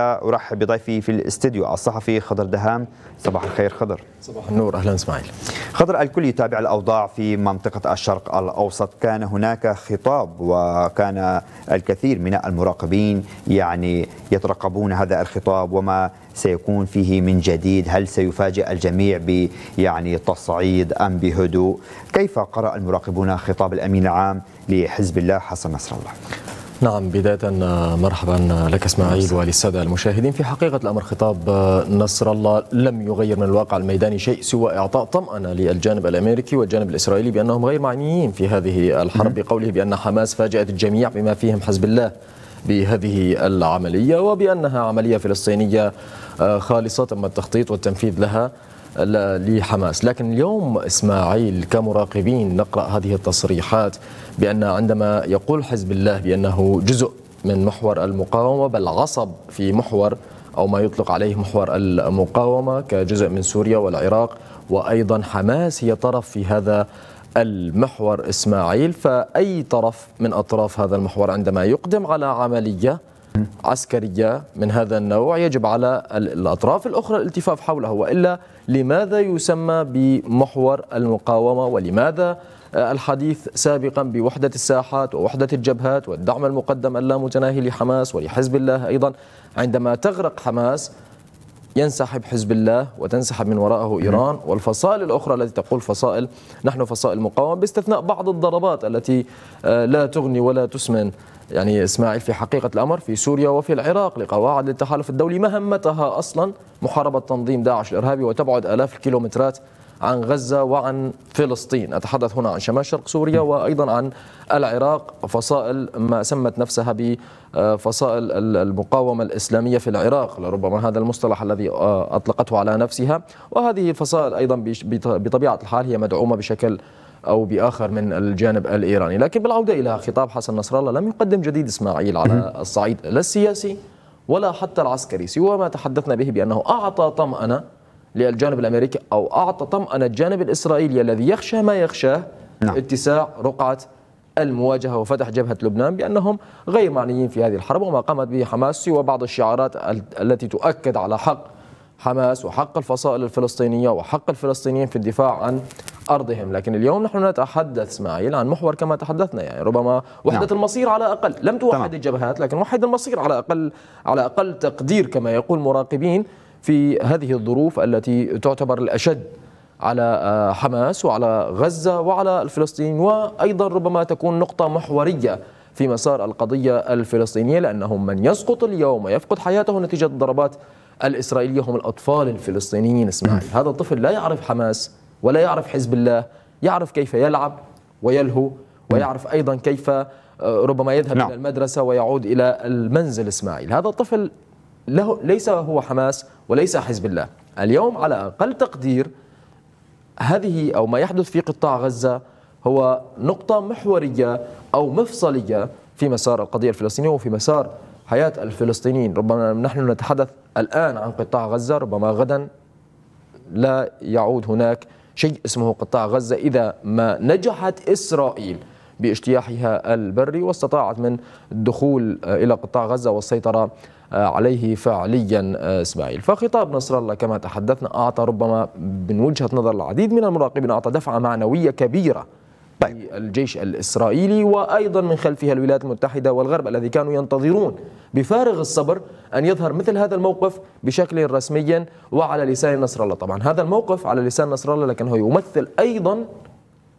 ارحب بضيفي في الاستديو الصحفي خضر دهام صباح الخير خضر صباح النور اهلا اسماعيل خضر الكل يتابع الاوضاع في منطقه الشرق الاوسط كان هناك خطاب وكان الكثير من المراقبين يعني يترقبون هذا الخطاب وما سيكون فيه من جديد هل سيفاجئ الجميع ب يعني تصعيد ام بهدوء كيف قرأ المراقبون خطاب الامين العام لحزب الله حسن نصر الله نعم بداية آه، مرحبا آه، لك اسماعيل وللسادة المشاهدين في حقيقة الأمر خطاب آه، نصر الله لم يغير من الواقع الميداني شيء سوى إعطاء طمأنة للجانب الأمريكي والجانب الإسرائيلي بأنهم غير معنيين في هذه الحرب بقوله بأن حماس فاجأت الجميع بما فيهم حزب الله بهذه العملية وبأنها عملية فلسطينية خالصة تم التخطيط والتنفيذ لها لحماس لكن اليوم إسماعيل كمراقبين نقرأ هذه التصريحات بأن عندما يقول حزب الله بأنه جزء من محور المقاومة بل عصب في محور أو ما يطلق عليه محور المقاومة كجزء من سوريا والعراق وأيضا حماس هي طرف في هذا المحور إسماعيل فأي طرف من أطراف هذا المحور عندما يقدم على عملية عسكرية من هذا النوع يجب على الأطراف الأخرى الالتفاف حوله وإلا لماذا يسمى بمحور المقاومة ولماذا آه، الحديث سابقا بوحدة الساحات ووحدة الجبهات والدعم المقدم اللامتناهي لحماس ولحزب الله أيضا عندما تغرق حماس ينسحب حزب الله وتنسحب من وراءه إيران والفصائل الأخرى التي تقول فصائل نحن فصائل مقاومة باستثناء بعض الضربات التي آه، لا تغني ولا تسمن يعني إسماعيل في حقيقة الأمر في سوريا وفي العراق لقواعد التحالف الدولي مهمتها أصلا محاربة تنظيم داعش الإرهابي وتبعد آلاف الكيلومترات عن غزة وعن فلسطين أتحدث هنا عن شمال شرق سوريا وأيضا عن العراق فصائل ما سمت نفسها بفصائل المقاومة الإسلامية في العراق لربما هذا المصطلح الذي آه، أطلقته على نفسها وهذه الفصائل أيضا بطبيعة الحال هي مدعومة بشكل أو بآخر من الجانب الإيراني لكن بالعودة إلى خطاب حسن نصر الله لم يقدم جديد إسماعيل على الصعيد لا السياسي ولا حتى العسكري سوى ما تحدثنا به بأنه أعطى طمأنة للجانب الامريكي او اعطى طمانه الجانب الاسرائيلي الذي يخشى ما يخشاه نعم. اتساع رقعه المواجهه وفتح جبهه لبنان بانهم غير معنيين في هذه الحرب وما قامت به حماس سوى بعض الشعارات التي تؤكد على حق حماس وحق الفصائل الفلسطينيه وحق الفلسطينيين في الدفاع عن ارضهم، لكن اليوم نحن نتحدث اسماعيل عن محور كما تحدثنا يعني ربما وحده نعم. المصير على الاقل، لم توحد الجبهات لكن وحد المصير على اقل على اقل تقدير كما يقول مراقبين في هذه الظروف التي تعتبر الأشد على آه، حماس وعلى غزة وعلى الفلسطينيين وأيضا ربما تكون نقطة محورية في مسار القضية الفلسطينية لأنهم من يسقط اليوم ويفقد حياته نتيجة الضربات الإسرائيلية هم الأطفال الفلسطينيين إسماعيل نعم. هذا الطفل لا يعرف حماس ولا يعرف حزب الله يعرف كيف يلعب ويلهو ويعرف أيضا كيف آه، ربما يذهب نعم. إلى المدرسة ويعود إلى المنزل إسماعيل هذا الطفل له ليس هو حماس وليس حزب الله اليوم على أقل تقدير هذه أو ما يحدث في قطاع غزة هو نقطة محورية أو مفصلية في مسار القضية الفلسطينية وفي مسار حياة الفلسطينيين ربما نحن نتحدث الآن عن قطاع غزة ربما غدا لا يعود هناك شيء اسمه قطاع غزة إذا ما نجحت إسرائيل باجتياحها البري واستطاعت من الدخول إلى قطاع غزة والسيطرة آه، عليه فعليا آه، إسماعيل فخطاب نصر الله كما تحدثنا أعطى ربما من وجهة نظر العديد من المراقبين أعطى دفعة معنوية كبيرة الجيش الإسرائيلي وأيضا من خلفها الولايات المتحدة والغرب الذي كانوا ينتظرون بفارغ الصبر أن يظهر مثل هذا الموقف بشكل رسمي وعلى لسان نصر الله طبعا هذا الموقف على لسان نصر الله لكنه يمثل أيضا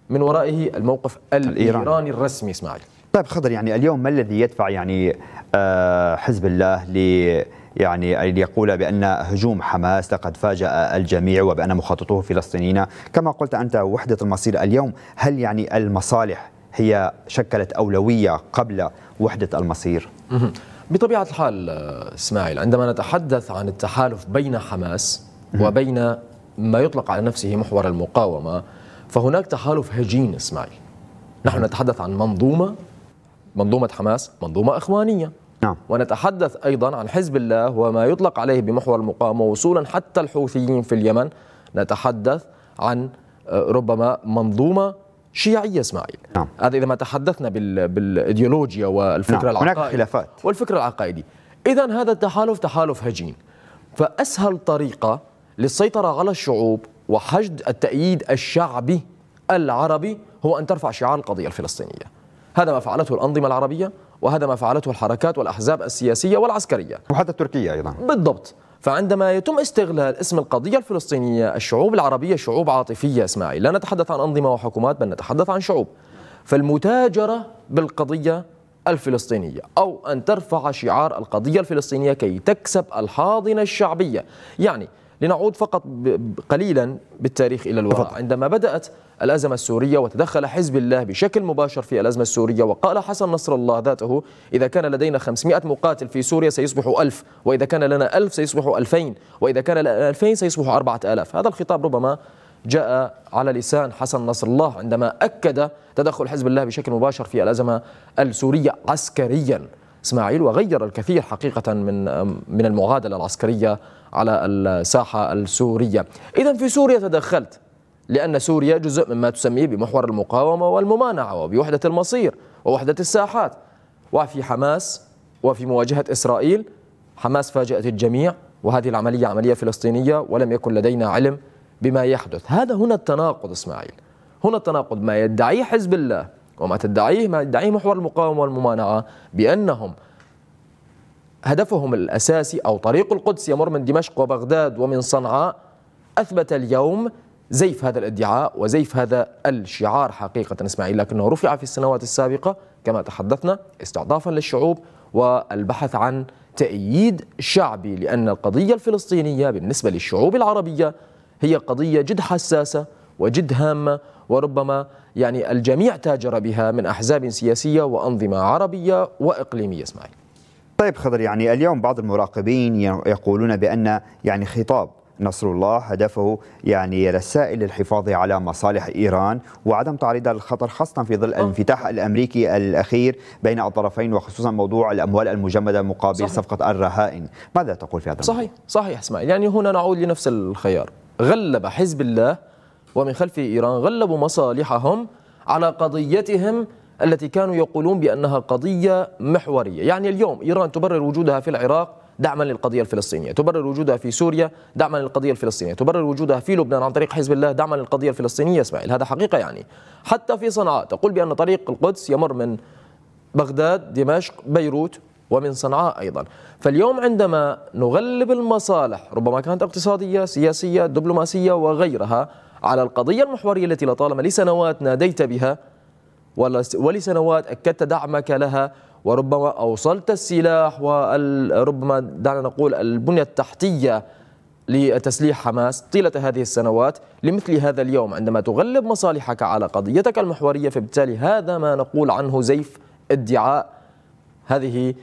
من ورائه الموقف الإيراني الرسمي إسماعيل طيب خضر يعني اليوم ما الذي يدفع يعني آه، حزب الله ل يعني ليقول بأن هجوم حماس لقد فاجأ الجميع وبأن مخططوه فلسطينيين كما قلت أنت وحدة المصير اليوم هل يعني المصالح هي شكلت أولوية قبل وحدة المصير؟ بطبيعة الحال آه، إسماعيل عندما نتحدث عن التحالف بين حماس وبين ما يطلق على نفسه محور المقاومة فهناك تحالف هجين إسماعيل نحن نتحدث عن منظومة منظومة حماس منظومة إخوانية نعم. ونتحدث أيضا عن حزب الله وما يطلق عليه بمحور المقاومة وصولا حتى الحوثيين في اليمن نتحدث عن آه، ربما منظومة شيعية إسماعيل نعم. هذا إذا ما تحدثنا بالإيديولوجيا والفكرة نعم. العقائدية هناك خلافات والفكر العقائدي إذا هذا التحالف تحالف هجين فأسهل طريقة للسيطرة على الشعوب وحشد التأييد الشعبي العربي هو أن ترفع شعار القضية الفلسطينية هذا ما فعلته الأنظمة العربية وهذا ما فعلته الحركات والأحزاب السياسية والعسكرية وحتى تركيا أيضا بالضبط فعندما يتم استغلال اسم القضية الفلسطينية الشعوب العربية شعوب عاطفية إسماعيل لا نتحدث عن أنظمة وحكومات بل نتحدث عن شعوب فالمتاجرة بالقضية الفلسطينية أو أن ترفع شعار القضية الفلسطينية كي تكسب الحاضنة الشعبية يعني لنعود فقط قليلا بالتاريخ إلى الوراء فقط. عندما بدأت الأزمة السورية وتدخل حزب الله بشكل مباشر في الأزمة السورية وقال حسن نصر الله ذاته إذا كان لدينا 500 مقاتل في سوريا سيصبح ألف وإذا كان لنا ألف سيصبح ألفين وإذا كان لنا ألفين سيصبح أربعة آلاف هذا الخطاب ربما جاء على لسان حسن نصر الله عندما أكد تدخل حزب الله بشكل مباشر في الأزمة السورية عسكرياً إسماعيل وغير الكثير حقيقة من من المعادلة العسكرية على الساحة السورية إذا في سوريا تدخلت لأن سوريا جزء مما تسميه بمحور المقاومة والممانعة وبوحدة المصير ووحدة الساحات وفي حماس وفي مواجهة إسرائيل حماس فاجأت الجميع وهذه العملية عملية فلسطينية ولم يكن لدينا علم بما يحدث هذا هنا التناقض إسماعيل هنا التناقض ما يدعيه حزب الله وما تدعيه ما يدعيه محور المقاومة والممانعة بأنهم هدفهم الأساسي أو طريق القدس يمر من دمشق وبغداد ومن صنعاء أثبت اليوم زيف هذا الادعاء وزيف هذا الشعار حقيقة إسماعيل لكنه رفع في السنوات السابقة كما تحدثنا استعطافا للشعوب والبحث عن تأييد شعبي لأن القضية الفلسطينية بالنسبة للشعوب العربية هي قضية جد حساسة وجد هامة وربما يعني الجميع تاجر بها من أحزاب سياسية وأنظمة عربية وإقليمية إسماعيل طيب خضر يعني اليوم بعض المراقبين يقولون بأن يعني خطاب نصر الله هدفه يعني رسائل للحفاظ على مصالح إيران وعدم تعريضها للخطر خاصة في ظل آه. الانفتاح الأمريكي الأخير بين الطرفين وخصوصا موضوع الأموال المجمدة مقابل صحيح. صفقة الرهائن ماذا تقول في هذا صحيح صحيح إسماعيل يعني هنا نعود لنفس الخيار غلب حزب الله ومن خلف إيران غلبوا مصالحهم على قضيتهم التي كانوا يقولون بأنها قضية محورية يعني اليوم إيران تبرر وجودها في العراق دعما للقضية الفلسطينية تبرر وجودها في سوريا دعما للقضية الفلسطينية تبرر وجودها في لبنان عن طريق حزب الله دعما للقضية الفلسطينية اسماعيل هذا حقيقة يعني حتى في صنعاء تقول بأن طريق القدس يمر من بغداد دمشق بيروت ومن صنعاء أيضا فاليوم عندما نغلب المصالح ربما كانت اقتصادية سياسية دبلوماسية وغيرها على القضية المحورية التي لطالما لسنوات ناديت بها ولسنوات أكدت دعمك لها وربما أوصلت السلاح وربما دعنا نقول البنية التحتية لتسليح حماس طيلة هذه السنوات لمثل هذا اليوم عندما تغلب مصالحك على قضيتك المحورية فبالتالي هذا ما نقول عنه زيف ادعاء هذه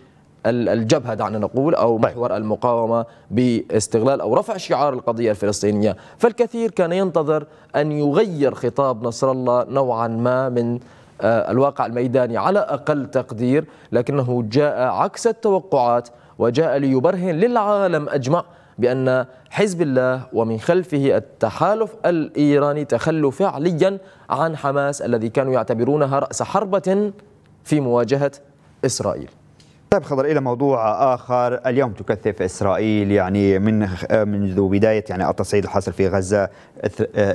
الجبهة دعنا نقول أو طيب. محور المقاومة باستغلال أو رفع شعار القضية الفلسطينية فالكثير كان ينتظر أن يغير خطاب نصر الله نوعا ما من آه، الواقع الميداني على أقل تقدير لكنه جاء عكس التوقعات وجاء ليبرهن للعالم أجمع بأن حزب الله ومن خلفه التحالف الإيراني تخلوا فعليا عن حماس الذي كانوا يعتبرونها رأس حربة في مواجهة إسرائيل طيب خضر الى موضوع اخر اليوم تكثف اسرائيل يعني من آه، منذ بدايه يعني التصعيد الحاصل في غزه آه،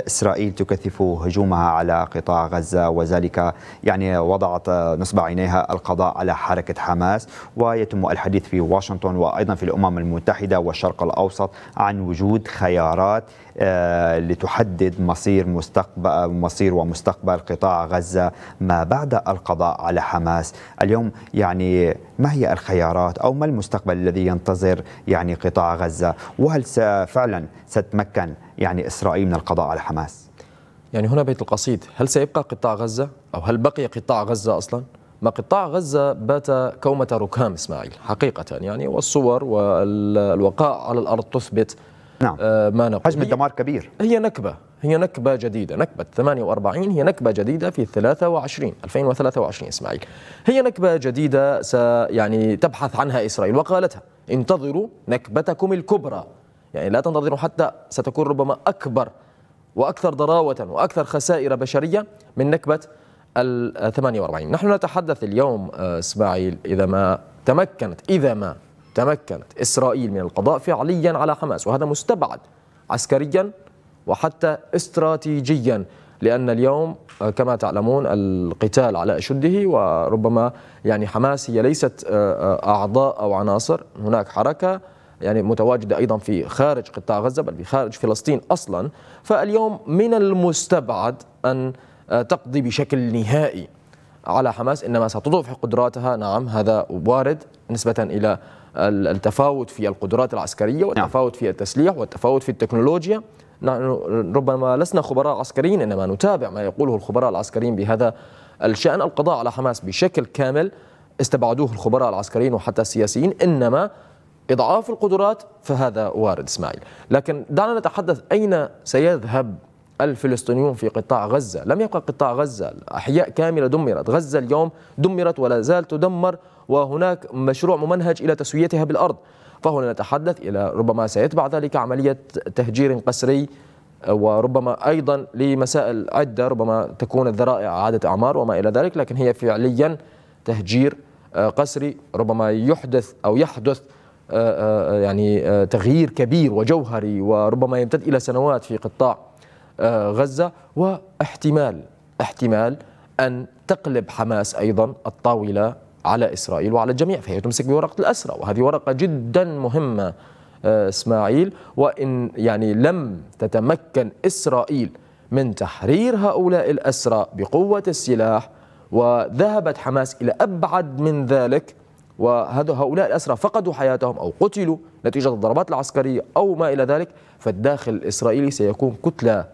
اسرائيل تكثف هجومها على قطاع غزه وذلك يعني وضعت نصب عينيها القضاء على حركه حماس ويتم الحديث في واشنطن وايضا في الامم المتحده والشرق الاوسط عن وجود خيارات آه، لتحدد مصير مستقبل مصير ومستقبل قطاع غزه ما بعد القضاء على حماس اليوم يعني ما هي الخيارات أو ما المستقبل الذي ينتظر يعني قطاع غزة وهل فعلا ستمكن يعني إسرائيل من القضاء على حماس يعني هنا بيت القصيد هل سيبقى قطاع غزة أو هل بقي قطاع غزة أصلا ما قطاع غزة بات كومة ركام إسماعيل حقيقة يعني والصور والوقائع على الأرض تثبت نعم آه، ما نقول حجم الدمار كبير هي نكبة هي نكبة جديدة نكبة 48 هي نكبة جديدة في 23 2023 إسماعيل هي نكبة جديدة يعني تبحث عنها إسرائيل وقالتها انتظروا نكبتكم الكبرى يعني لا تنتظروا حتى ستكون ربما أكبر وأكثر ضراوة وأكثر خسائر بشرية من نكبة ال 48 نحن نتحدث اليوم آه، إسماعيل إذا ما تمكنت إذا ما تمكنت إسرائيل من القضاء فعليا على حماس وهذا مستبعد عسكريا وحتى استراتيجيا لأن اليوم آه، كما تعلمون القتال على أشده وربما يعني حماس هي ليست آه، آه، أعضاء أو عناصر هناك حركة يعني متواجدة أيضا في خارج قطاع غزة بل في خارج فلسطين أصلا فاليوم من المستبعد أن تقضي بشكل نهائي على حماس إنما ستضعف قدراتها نعم هذا وارد نسبة إلى التفاوت في القدرات العسكرية نعم. والتفاوت في التسليح والتفاوت في التكنولوجيا نحن ربما لسنا خبراء عسكريين إنما نتابع ما يقوله الخبراء العسكريين بهذا الشأن القضاء على حماس بشكل كامل استبعدوه الخبراء العسكريين وحتى السياسيين إنما إضعاف القدرات فهذا وارد إسماعيل لكن دعنا نتحدث أين سيذهب الفلسطينيون في قطاع غزة لم يبقى قطاع غزة أحياء كاملة دمرت غزة اليوم دمرت ولا زال تدمر وهناك مشروع ممنهج إلى تسويتها بالأرض فهنا نتحدث إلى ربما سيتبع ذلك عملية تهجير قسري وربما أيضا لمسائل عدة ربما تكون الذرائع عادة أعمار وما إلى ذلك لكن هي فعليا تهجير آه، قسري ربما يحدث أو يحدث آه، آه، يعني تغيير كبير وجوهري وربما يمتد إلى سنوات في قطاع غزة واحتمال احتمال أن تقلب حماس أيضا الطاولة على إسرائيل وعلى الجميع فهي تمسك بورقة الأسرة وهذه ورقة جدا مهمة آه، إسماعيل وإن يعني لم تتمكن إسرائيل من تحرير هؤلاء الأسرى بقوة السلاح وذهبت حماس إلى أبعد من ذلك وهذا هؤلاء الأسرى فقدوا حياتهم أو قتلوا نتيجة الضربات العسكرية أو ما إلى ذلك فالداخل الإسرائيلي سيكون كتلة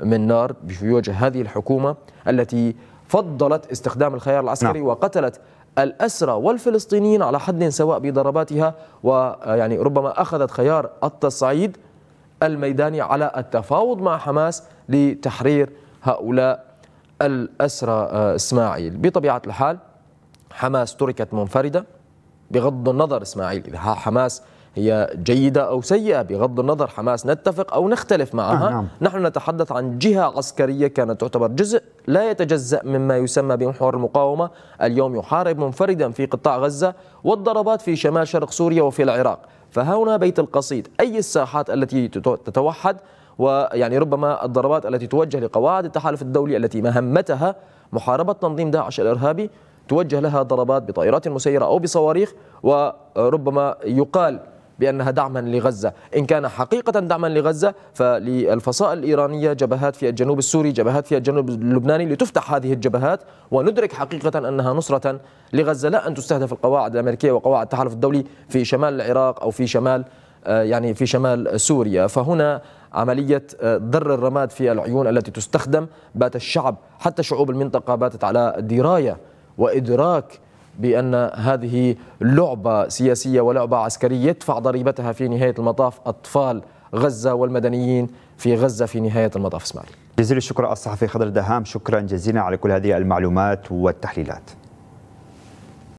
من نار في وجه هذه الحكومة التي فضلت استخدام الخيار العسكري نعم. وقتلت الأسرى والفلسطينيين على حد سواء بضرباتها ويعني آه، ربما أخذت خيار التصعيد الميداني على التفاوض مع حماس لتحرير هؤلاء الأسرى آه، إسماعيل بطبيعة الحال حماس تركت منفردة بغض النظر إسماعيل إذا حماس هي جيدة أو سيئة بغض النظر حماس نتفق أو نختلف معها آه نعم. نحن نتحدث عن جهة عسكرية كانت تعتبر جزء لا يتجزأ مما يسمى بمحور المقاومة اليوم يحارب منفردا في قطاع غزة والضربات في شمال شرق سوريا وفي العراق فهنا بيت القصيد أي الساحات التي تتوحد ويعني ربما الضربات التي توجه لقواعد التحالف الدولي التي مهمتها محاربة تنظيم داعش الإرهابي توجه لها ضربات بطائرات مسيرة أو بصواريخ وربما يقال بأنها دعما لغزة إن كان حقيقة دعما لغزة فللفصائل الإيرانية جبهات في الجنوب السوري جبهات في الجنوب اللبناني لتفتح هذه الجبهات وندرك حقيقة أنها نصرة لغزة لا أن تستهدف القواعد الأمريكية وقواعد التحالف الدولي في شمال العراق أو في شمال آه، يعني في شمال سوريا فهنا عملية ضر آه، الرماد في العيون التي تستخدم بات الشعب حتى شعوب المنطقة باتت على دراية وإدراك بأن هذه لعبة سياسية ولعبة عسكرية يدفع ضريبتها في نهاية المطاف أطفال غزة والمدنيين في غزة في نهاية المطاف إسماعيل جزيل الشكر الصحفي خضر دهام شكرا جزيلا على كل هذه المعلومات والتحليلات